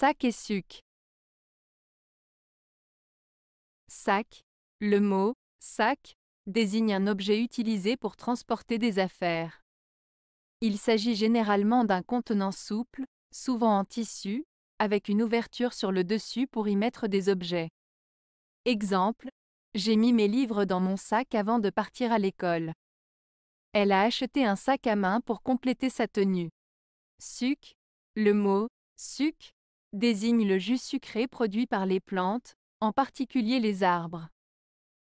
Sac et suc. Sac. Le mot sac désigne un objet utilisé pour transporter des affaires. Il s'agit généralement d'un contenant souple, souvent en tissu, avec une ouverture sur le dessus pour y mettre des objets. Exemple, j'ai mis mes livres dans mon sac avant de partir à l'école. Elle a acheté un sac à main pour compléter sa tenue. Suc, le mot suc désigne le jus sucré produit par les plantes, en particulier les arbres.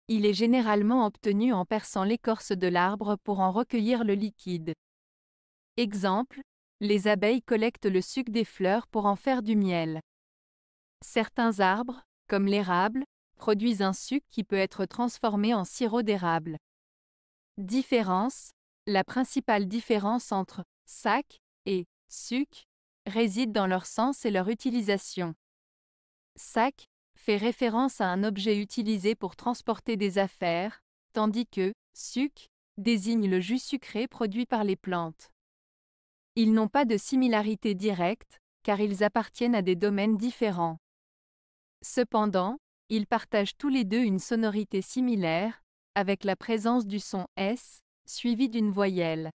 Il est généralement obtenu en perçant l'écorce de l'arbre pour en recueillir le liquide. Exemple, les abeilles collectent le suc des fleurs pour en faire du miel. Certains arbres, comme l'érable, produisent un suc qui peut être transformé en sirop d'érable. Différence La principale différence entre sac et suc réside dans leur sens et leur utilisation. Sac fait référence à un objet utilisé pour transporter des affaires, tandis que suc désigne le jus sucré produit par les plantes. Ils n'ont pas de similarité directe, car ils appartiennent à des domaines différents. Cependant, ils partagent tous les deux une sonorité similaire, avec la présence du son S, suivi d'une voyelle.